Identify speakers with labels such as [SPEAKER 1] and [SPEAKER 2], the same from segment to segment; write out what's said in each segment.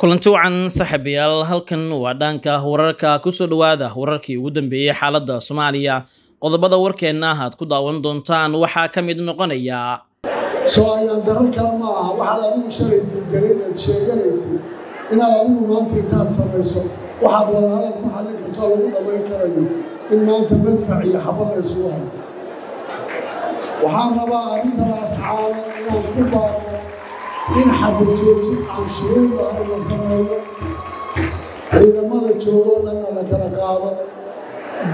[SPEAKER 1] kulanti wacan saaxiibayaal halkan waa dhaanka wararka ku soo dhawaada wararkii ugu dambeeyey xaaladda soomaaliya qodobada warkeenna aad ku daawan doontaan waxaa ka mid noqonaya soo ayaan daran kale ma aha waxaad adigu shalay diidanay inaad sheeganaysay inaad adigu maanta intaad samayso waxaad wadahadal ku xallin kartoo lagu dhammayn karayo in maanta manfac iyo xabad la waxaan rabaa arrintala asxaaba inaan ku baaro in xabajoojin canshuruurbaana la sameeyo ciidamada joogo dhanna la kala qaado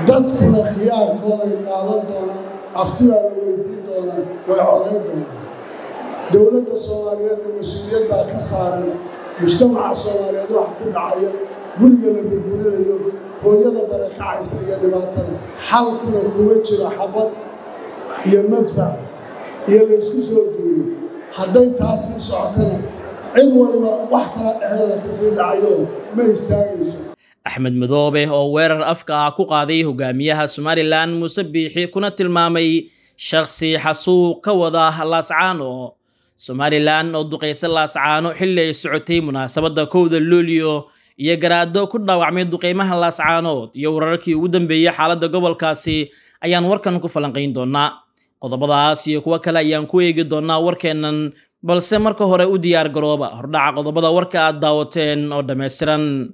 [SPEAKER 1] dadkuna khiyaarkooday qaadan doonaan caftidaa la weydiin doonaan way codayn doonaan dowladda soomaaliyeedna mas-uuliyad baa ka saaran mujtamaca soomaaliyeed wax ku dhacaya guriga la burburinayo hooyada barakacaysa iyo dhibaatada xalkuna kuma jiro xabad iyo madfac iyo laysku soo duulo hadday taasi socotana cid waliba wax kala dhexdeeda ka sii dhacayo ma istaagayso axmed madoobe oo weerar afka ah ku qaaday hogaamiyaha somalilan muuse biixi kuna tilmaamay shakhsi xasuuq ka wada laascaano somalilan oo duqaysa laascaano xilli ay socotay munaasabadda kowda luulyo iyo garaado ku dhaawacmay duqaymaha laascaanood iyo wararkii ugu dambeeyey xaaladda gobolkaasi ayaan warkan ku falanqayn doonaa qodobadaas iyo kuwo kale ayaan ku eegi doonnaa warkeennan balse marka hore u diyaar garooba hordhaca qodobada warka aad daawateen oo dhammaystiran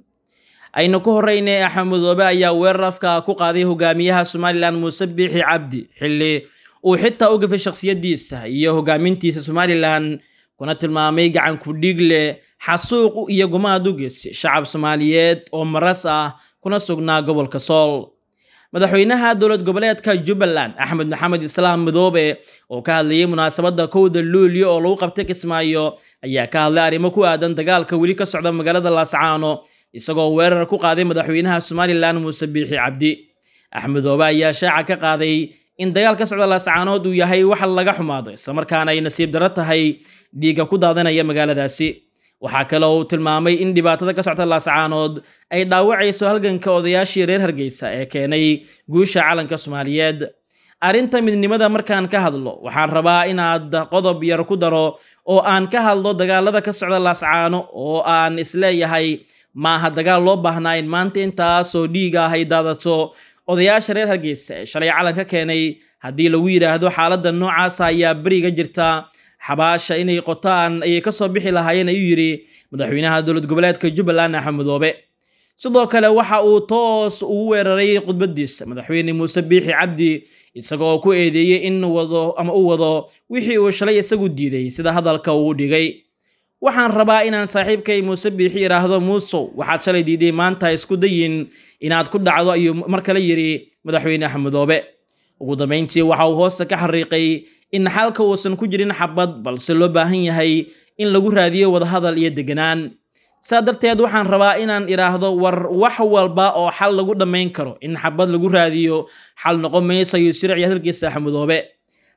[SPEAKER 1] aynu ku horrayne axamudoobe ayaa weerarafka ku qaaday hogaamiyaha somalilan muuse biixi cabdi xilli uu xitaa u gafay shakhsiyaddiisa iyo hogaamintiisa somalilan kuna tilmaamay gacan kudhiig leh xasuuq iyo gumaad u dugis shacab soomaaliyeed oo maras ah kuna sugnaa gobolka sool madaxweynaha dowlad goboleedka jubbaland axmed maxamed islaam midoobe oo ka hadlayay munaasabadda kowda luulyo oo lagu qabtay kismaayo ayaa ka hadlay arrimo ku aadan dagaalka weli ka socda magaalada laascaano isagoo weerar ku qaaday madaxweynaha somalilan muuse biixi cabdi axmedoobe ayaa shaaca ka qaaday in dagaal ka socda laascaanood uu yahay wax laga xumaado islamarkaana ay nasiib darro tahay dhiigga ku daadanaya magaaladaasi waxaa kale kaloo uu tilmaamay in dhibaatada ka socta laascaanood ay dhaawacayso halganka odayaashii reer hargeysa ee keenay guusha calanka soomaaliyeed arrinta midnimada markaan ka hadlo waxaan rabaa inaad qodob yar ku daro oo aan ka hadlo dagaalada ka socda laascaano oo aan isleeyahay maaha dagaal loo baahnaa in maanta intaasoo dhiig ah ay daadato odayaasha reer hargeysa ee shalay calanka keenay haddii lagu yidhaahdo xaaladda noocaasa ayaa beriga jirta xabaasha inay qotaan ayay kasoo bixi lahaayeen ayuu yidhi madaxweynaha dowlad goboleedka jubbaland axmedoobe sidoo kale waxa uu toos ugu weeraray khudbaddiisa madaxweyne muuse biixi cabdi isagoo ku eedeeyey in wado ama u wado wixii uu shalay isagu diiday sida hadalka uu dhigay waxaan rabaa inaan saaxiibkay muuse biixi idhaahdo muusow waxaad shalay diiday maanta isku dayin inaad ku dhacdo ayuu mar kale yidhi madaxweyne axmedoobe ugu dambayntii waxa uu hoosta ka xariiqay in xalka uusan ku jirin xabad balse loo baahan yahay in lagu raadiyo wadahadal iyo deganaan saa darteed waxaan rabaa inaan idhaahdo war wax walba oo xal lagu dhammayn karo in xabad lagu raadiyo xal noqon mayso ayuu sirci hadalkiisa axmadoobe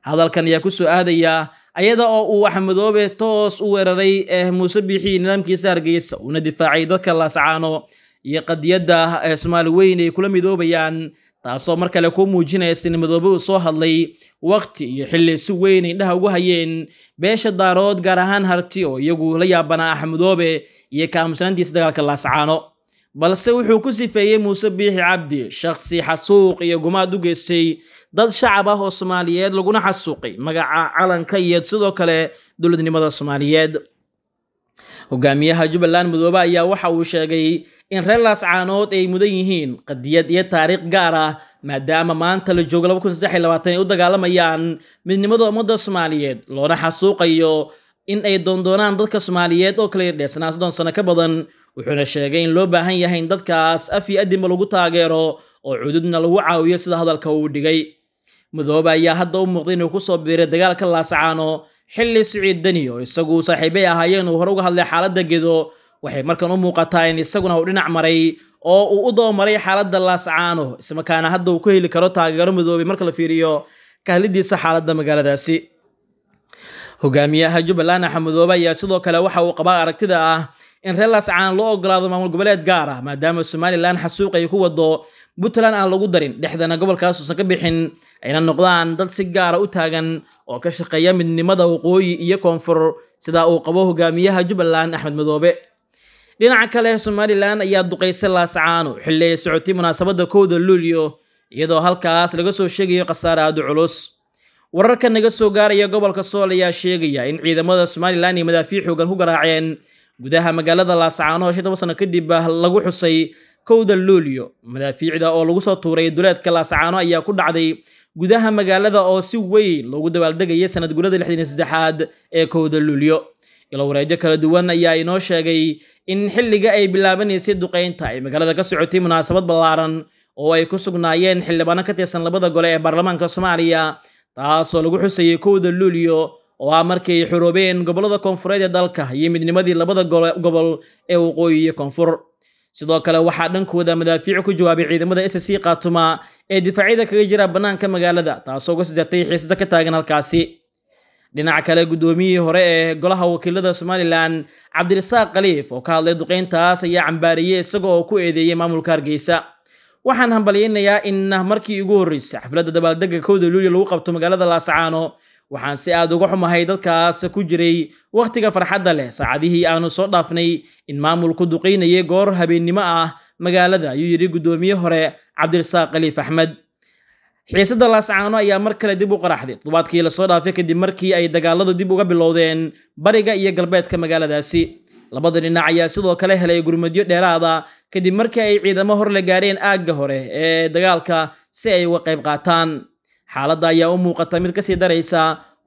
[SPEAKER 1] hadalkan ayaa ku soo aadayaa ayada oo uu axmadoobe toos u weeraray eh muuse biixii nidaamkiisa hargeysa uuna difaacay dadka laascaano iyo qadiyadda soomaali weyn ay kula midoobayaan taasoo mar kale kuu muujinaya sinimadoobe uu soo hadlay waqti iyo xilli si weyn indhaha ugu hayeen beesha daarood gaar ahaan harti oo iyagu la yaabanaa axmadoobe iyo kaamusnaantiisa dagaalka laascaano balse wuxuu ku sifeeyey muuse biixi cabdi shakhsi xasuuq iyo gumaad u geystay dad shacab ah oo soomaaliyeed laguna xasuuqay magaca calanka iyo sidoo kale dowladnimada soomaaliyeed hogaamiyaha jubbaland mudoobe ayaa waxa uu sheegay in reer laascaanood ay mudan yihiin qadiyad iyo taariikh gaar ah maadaama maanta la joogo ay u dagaalamayaan midnimada ummadda soomaaliyeed loona xasuuqayo in ay doondoonaan dadka soomaaliyeed oo kale yirdheesnaa soddon sano ka badan wuxuuna sheegay in loo baahan yahay in dadkaas af iyo adinba lagu taageero oo cududna lagu caawiyo sida hadalka uu dhigay mudoobe ayaa hadda u muuqday inuu ku soo biiray dagaalka laascaano xilli siciid deni oo isagu saaxiibay ahaayeen uu hore uga hadlay xaaladda gedo waxay markan u muuqataa in isaguna uu dhinac maray oo uu u dabamaray xaaladda laascaano ismakaana hadda uu ku heli karo taageero midoobay marka la fiiriyo kahalidiisa xaaladda magaaladaasi hogaamiyaha jubbaland axamudoobe ayaa sidoo kale waxa uu qabaa aragtida ah in reer laascaan loo ogolaado maamul goboleed gaar ah maadaama somalilan xasuuq ay ku wado puntland aan lagu darin dhexdana gobolkaas uusan ka bixin ayna noqdaan dad si gaara ah u taagan oo ka shaqeeya midnimada waqooyi iyo koonfur sidaa uu qabo hogaamiyaha jubbaland axmed madoobe dhinaca kale somalilan ayaa duqaysay laascaano xilliay socotay munaasabadda kowda luulyo iyadoo halkaas laga soo sheegayo khasaare aadu culus wararka naga soo gaaraya gobolka sool ayaa sheegaya in ciidamada somalilan ay madaafiic xoogan ku garaaceen gudaha magaalada laascaano oo shan toban sano kadib ah lagu xusay kowda luulyo madaafiicda oo lagu soo tuuray duleedka laascaano ayaa ku dhacday gudaha magaalada oo si weyn loogu dabaaldegaya sanad guurada lixdan iyo saddexaad ee kowda luulyo galowareejo kala duwan ayaa inoo sheegay in xilliga ay bilaabanaysay duqeynta ay magaalada ka socotay munaasabad ballaaran oo ay ku sugnaayeen xildhibaano ka tirsan labada gole ee baarlamaanka soomaaliya taasoo lagu xusayay kowda luulyo oo ah markay xoroobeen gobollada koonfureed ee dalka iyo midnimadii labada gobol ee waqooyi iyo koonfur sidoo kale waxaa dhankooda madaafiicu ku jawaabay ciidamada sc khaatuma ee difaacyada kaga jira bannaanka magaalada taasoo uga sijatay xiisada ka taagan halkaasi dhinaca kale guddoomiyihii hore ee golaha wakiilada somalilan cabdirasaaq khaliif oo ka hadlay duqeyntaas ayaa cambaariyey isaga oo ku eedeeyey maamulka hargeysa waxaan hambalyaynayaa in markii ugu horreysay xafladda dabaaldegga kowda luulyo lagu qabto magaalada laascaano waxaan si aad uga xumahay dadkaas ku jiray wakhtiga farxadda leh saacadihii aanu soo dhaafnay in maamulku duqaynayay goor habeennimo ah magaalada ayuu yidhi guddoomiye hore cabdirasaaq khaliif axmed xiisadda laascaano ayaa mar kale dib u qaraxday toddobaadkii lasoo dhaafay kadib markii ay dagaaladu dib uga bilowdeen bariga iyo galbeedka magaaladaasi labada dhinac ayaa sidoo kale helay gurmadyo dheeraada kadib markii ay ciidamo hor la gaareen aagga hore ee dagaalka si ay uga qayb qaataan xaaladda ayaa u muuqata mid kasii daraysa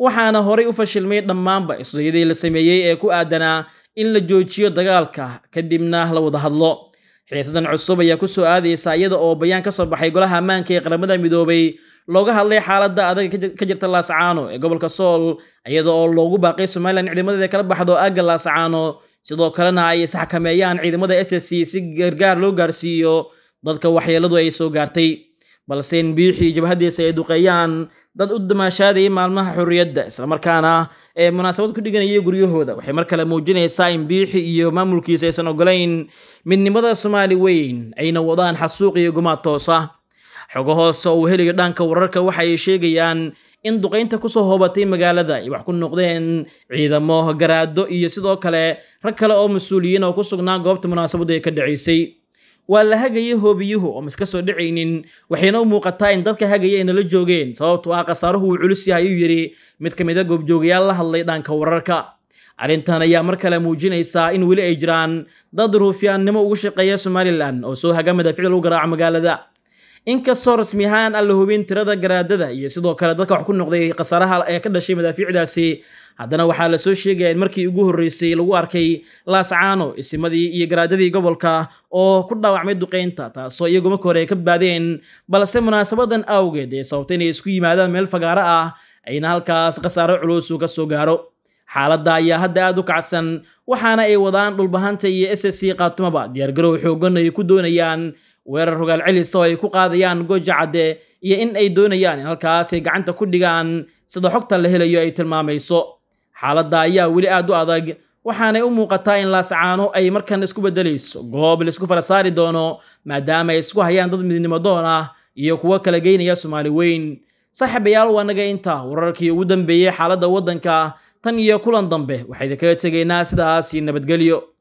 [SPEAKER 1] waxaana horay u fashilmay dhammaanba isudayadii la sameeyey ee ku aadanaa in la joojiyo dagaalka kadibna la wada hadlo xiyaasadan cusub ayaa ku soo aadaysa iyada oo bayaan ka soo baxay golaha ammaanka ee qaramada midoobay looga hadlay xaaladda adag ka jirta laascaano ee gobolka sool iyada oo loogu baaqay somalilan ciidamadeeda kala baxdo aagga laascaano sidoo kalena ay isxakameeyaan ciidamada s s c si gargaar loo gaarsiiyo dadka waxyeeladu ay soo gaartay balse in inbiixii jabhadiisa ay duqeeyaan dad u damaashaadayay maalmaha xorriyadda islamarkaana ee munaasabad ku dhiganayay guryahooda waxay mar kale muujinaysaa in biixi iyo maamulkiisa aysan ogolayn midnimada soomaali weyn ayna wadaan xasuuq iyo gumaad toosa xogo hoose uu helayo dhanka wararka waxa ay sheegayaan in duqaynta soo hoobatay magaalada ay wax ku noqdeen ciidamo garaado iyo sidoo kale rag kale oo mas-uuliyiin oo ku sugnaa goobta munaasabaddu ay ka dhacaysay waa la hagaya hoobiyuhu oom iska soo dhicaynin waxayna u muuqataa in dadka hagaya ay nala joogeen sababtu ah khasaaruhu wuu culus yahay ayuu yidhi mid ka mid a ah goobjoogayaal la hadlay dhaanka wararka arrintan ayaa mar kale muujinaysaa in weli ay jiraan dad ruufyaannimo ugu shaqeeya somalilan oo soo hagamada ficil u garaaco magaalada inkastoo rasmi ahaan aan la hubin tirada garaadada iyo sidoo kale dadka wax ku noqday khasaaraha ee ka dhashay madaafiicdaasi haddana waxaa la soo sheegaya in markii ugu horreysay lagu arkay laascaano isimadii iyo garaadadii gobolka oo ku dhaawacmay duqaynta taasoo iyaguma hore ka baadeen balse munaasabadan awgeed ee sababta inay isku yimaadaan meel fagaaro ah ayna halkaas khasaaro culusu ka soo gaaro xaaladda ayaa hadda aad u kacsan waxaana ay wadaan dhulbahanta iyo s s c kaatumaba diyaargarow xoogan ay ku doonayaan weerar rogaal celis oo ay ku qaadayaan goja iyo in ay doonayaan in halkaasay gacanta ku dhigaan sida xogta la helayo ay tilmaamayso xaaladda ayaa weli aad u adag waxaanay u muuqataa in laascaano ay markan isku beddelayso goob laisku fara saari doono maadaama ay isku hayaan dad midnimo doon ah iyo kuwo kala geynaya soomaali weyn saaxiibayaal waa naga intaa wararkii ugu dambeeyey xaaladda waddanka tan iyo kulan dambe waxaydi kaga tegaynaa sidaasi nabadgelyo